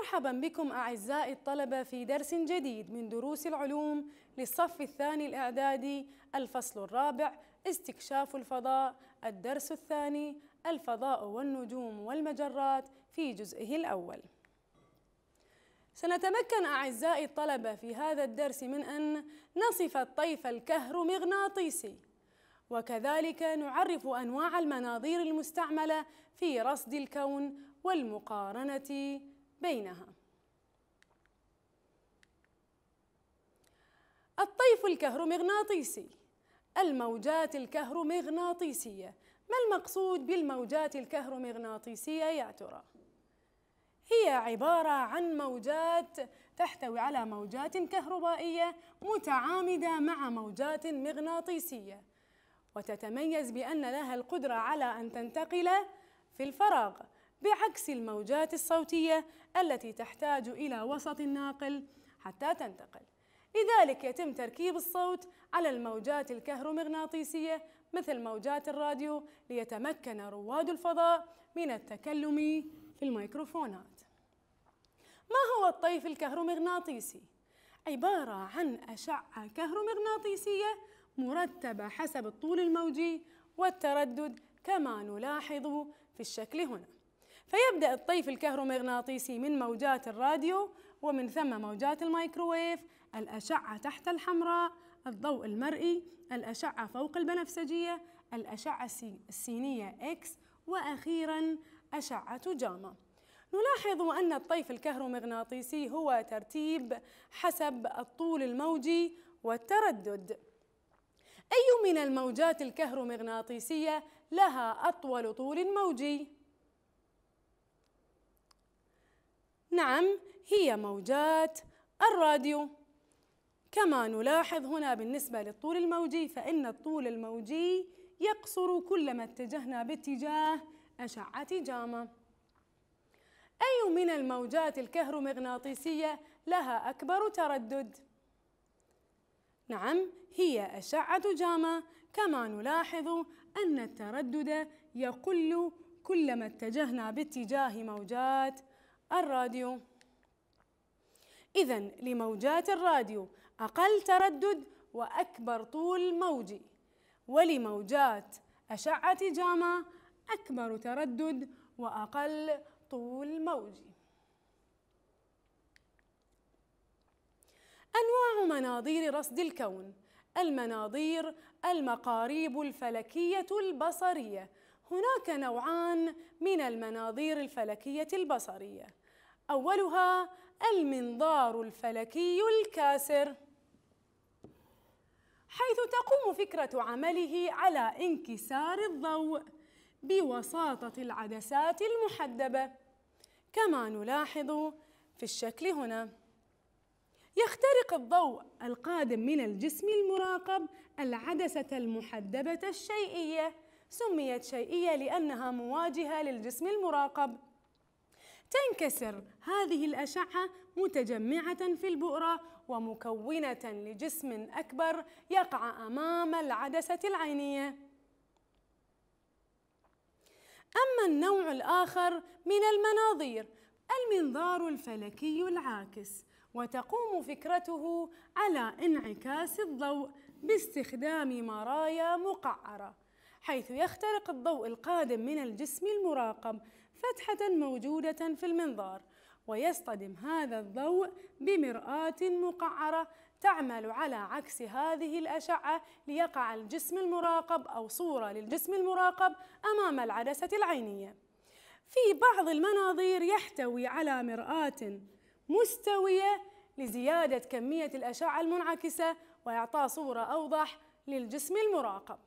مرحبا بكم أعزائي الطلبة في درس جديد من دروس العلوم للصف الثاني الإعدادي الفصل الرابع استكشاف الفضاء الدرس الثاني الفضاء والنجوم والمجرات في جزئه الأول سنتمكن أعزائي الطلبة في هذا الدرس من أن نصف الطيف الكهرومغناطيسي وكذلك نعرف أنواع المناظير المستعملة في رصد الكون والمقارنة بينها الطيف الكهرومغناطيسي الموجات الكهرومغناطيسية ما المقصود بالموجات الكهرومغناطيسية يا ترى؟ هي عبارة عن موجات تحتوي على موجات كهربائية متعامدة مع موجات مغناطيسية وتتميز بأن لها القدرة على أن تنتقل في الفراغ بعكس الموجات الصوتية التي تحتاج إلى وسط ناقل حتى تنتقل لذلك يتم تركيب الصوت على الموجات الكهرومغناطيسية مثل موجات الراديو ليتمكن رواد الفضاء من التكلم في الميكروفونات ما هو الطيف الكهرومغناطيسي؟ عبارة عن أشعة كهرومغناطيسية مرتبة حسب الطول الموجي والتردد كما نلاحظ في الشكل هنا فيبدأ الطيف الكهرومغناطيسي من موجات الراديو ومن ثم موجات المايكروويف الأشعة تحت الحمراء الضوء المرئي الأشعة فوق البنفسجية الأشعة السينية X وأخيرا أشعة جاما نلاحظ أن الطيف الكهرومغناطيسي هو ترتيب حسب الطول الموجي والتردد أي من الموجات الكهرومغناطيسية لها أطول طول موجي؟ نعم هي موجات الراديو كما نلاحظ هنا بالنسبة للطول الموجي فإن الطول الموجي يقصر كلما اتجهنا باتجاه أشعة جاما أي من الموجات الكهرومغناطيسية لها أكبر تردد؟ نعم هي أشعة جاما كما نلاحظ أن التردد يقل كلما اتجهنا باتجاه موجات الراديو إذا لموجات الراديو أقل تردد وأكبر طول موجي ولموجات أشعة جاما أكبر تردد وأقل طول موجي أنواع مناظير رصد الكون المناظير المقاريب الفلكية البصرية هناك نوعان من المناظير الفلكية البصرية أولها المنظار الفلكي الكاسر حيث تقوم فكرة عمله على انكسار الضوء بوساطة العدسات المحدبة كما نلاحظ في الشكل هنا يخترق الضوء القادم من الجسم المراقب العدسة المحدبة الشيئية سميت شيئية لأنها مواجهة للجسم المراقب تنكسر هذه الأشعة متجمعة في البؤرة ومكونة لجسم أكبر يقع أمام العدسة العينية أما النوع الآخر من المناظير المنظار الفلكي العاكس وتقوم فكرته على انعكاس الضوء باستخدام مرايا مقعرة حيث يخترق الضوء القادم من الجسم المراقب فتحة موجودة في المنظار ويصطدم هذا الضوء بمرآة مقعرة تعمل على عكس هذه الأشعة ليقع الجسم المراقب أو صورة للجسم المراقب أمام العدسة العينية في بعض المناظير يحتوي على مرآة مستوية لزيادة كمية الأشعة المنعكسة وإعطاء صورة أوضح للجسم المراقب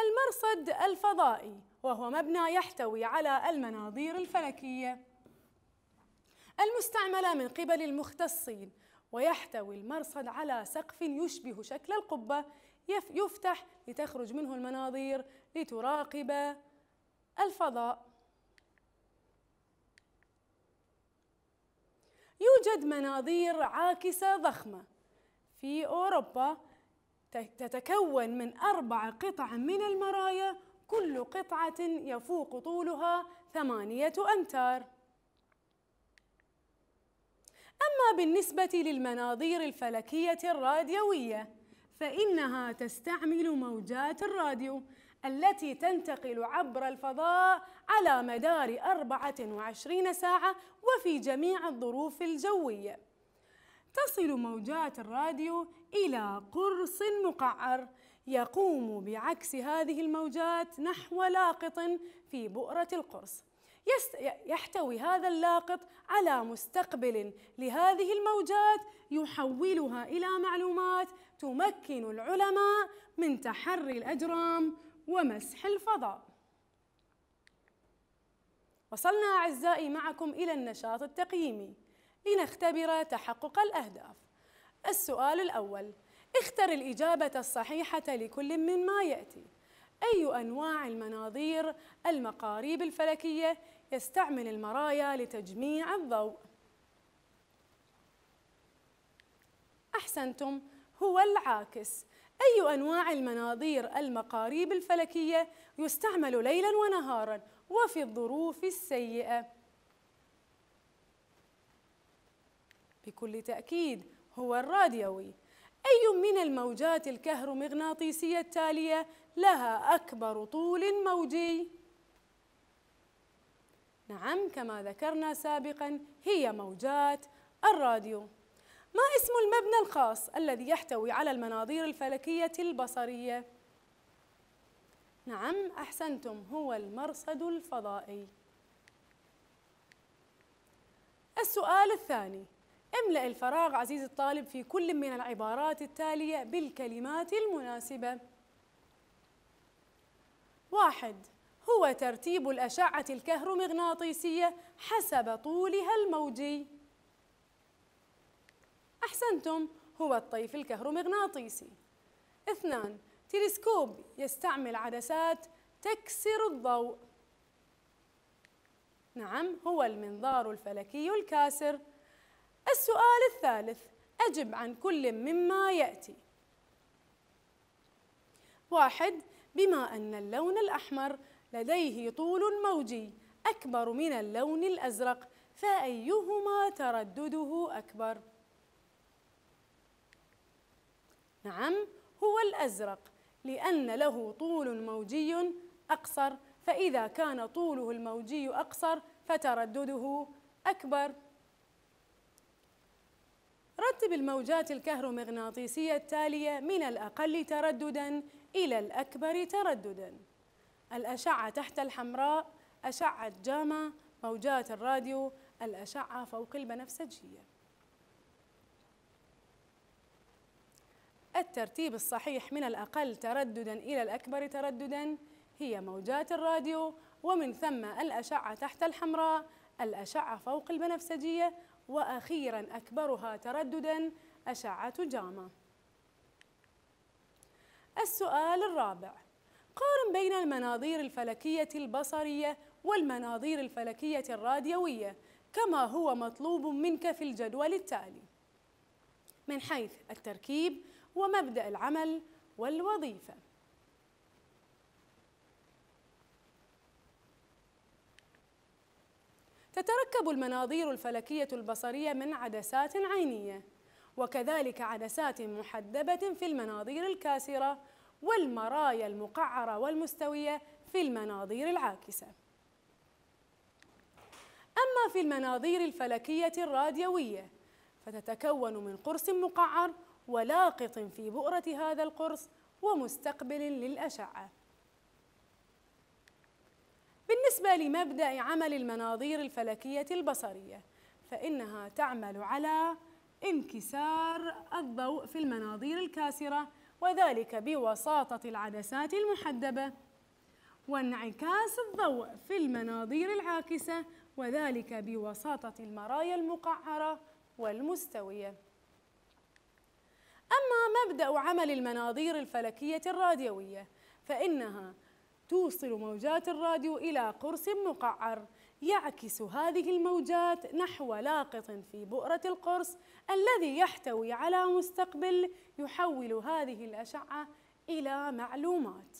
المرصد الفضائي وهو مبنى يحتوي على المناظير الفلكية المستعملة من قبل المختصين ويحتوي المرصد على سقف يشبه شكل القبة يفتح لتخرج منه المناظير لتراقب الفضاء يوجد مناظير عاكسة ضخمة في أوروبا تتكون من أربع قطع من المرايا كل قطعة يفوق طولها ثمانية أمتار أما بالنسبة للمناظير الفلكية الراديوية فإنها تستعمل موجات الراديو التي تنتقل عبر الفضاء على مدار 24 ساعة وفي جميع الظروف الجوية تصل موجات الراديو إلى قرص مقعر يقوم بعكس هذه الموجات نحو لاقط في بؤرة القرص يحتوي هذا اللاقط على مستقبل لهذه الموجات يحولها إلى معلومات تمكن العلماء من تحري الأجرام ومسح الفضاء وصلنا أعزائي معكم إلى النشاط التقييمي لنختبر تحقق الأهداف السؤال الأول اختر الإجابة الصحيحة لكل مما يأتي أي أنواع المناظير المقاريب الفلكية يستعمل المرايا لتجميع الضوء؟ أحسنتم هو العاكس أي أنواع المناظير المقاريب الفلكية يستعمل ليلا ونهارا وفي الظروف السيئة بكل تأكيد هو الراديوي أي من الموجات الكهرومغناطيسية التالية لها أكبر طول موجي؟ نعم كما ذكرنا سابقا هي موجات الراديو ما اسم المبنى الخاص الذي يحتوي على المناظير الفلكية البصرية؟ نعم أحسنتم هو المرصد الفضائي السؤال الثاني املأ الفراغ عزيزي الطالب في كل من العبارات التالية بالكلمات المناسبة واحد هو ترتيب الأشعة الكهرومغناطيسية حسب طولها الموجي أحسنتم هو الطيف الكهرومغناطيسي اثنان تلسكوب يستعمل عدسات تكسر الضوء نعم هو المنظار الفلكي الكاسر السؤال الثالث أجب عن كل مما يأتي واحد بما أن اللون الأحمر لديه طول موجي أكبر من اللون الأزرق فأيهما تردده أكبر؟ نعم هو الأزرق لأن له طول موجي أقصر فإذا كان طوله الموجي أقصر فتردده أكبر رتب الموجات الكهرومغناطيسية التالية من الأقل تردداً إلى الأكبر تردداً الأشعة تحت الحمراء أشعة جاما موجات الراديو الأشعة فوق البنفسجية الترتيب الصحيح من الأقل تردداً إلى الأكبر تردداً هي موجات الراديو ومن ثم الأشعة تحت الحمراء الأشعة فوق البنفسجية وأخيرا أكبرها ترددا أشعة جاما السؤال الرابع قارن بين المناظير الفلكية البصرية والمناظير الفلكية الراديوية كما هو مطلوب منك في الجدول التالي من حيث التركيب ومبدأ العمل والوظيفة تتركب المناظير الفلكية البصرية من عدسات عينية وكذلك عدسات محدبة في المناظير الكاسرة والمرايا المقعرة والمستوية في المناظير العاكسة أما في المناظير الفلكية الراديوية فتتكون من قرص مقعر ولاقط في بؤرة هذا القرص ومستقبل للأشعة بالنسبة لمبدأ عمل المناظير الفلكية البصرية فإنها تعمل على انكسار الضوء في المناظير الكاسرة وذلك بوساطة العدسات المحدبة وانعكاس الضوء في المناظير العاكسة وذلك بوساطة المرايا المقعرة والمستوية أما مبدأ عمل المناظير الفلكية الراديوية فإنها توصل موجات الراديو إلى قرص مقعر يعكس هذه الموجات نحو لاقط في بؤرة القرص الذي يحتوي على مستقبل يحول هذه الأشعة إلى معلومات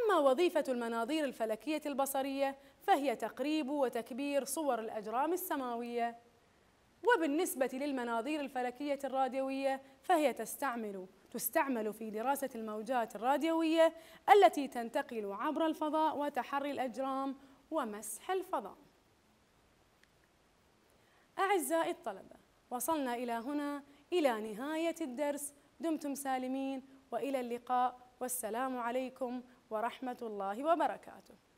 أما وظيفة المناظير الفلكية البصرية فهي تقريب وتكبير صور الأجرام السماوية وبالنسبة للمناظير الفلكية الراديوية فهي تستعمل تستعمل في دراسة الموجات الراديوية التي تنتقل عبر الفضاء وتحري الأجرام ومسح الفضاء أعزائي الطلبة وصلنا إلى هنا إلى نهاية الدرس دمتم سالمين وإلى اللقاء والسلام عليكم ورحمة الله وبركاته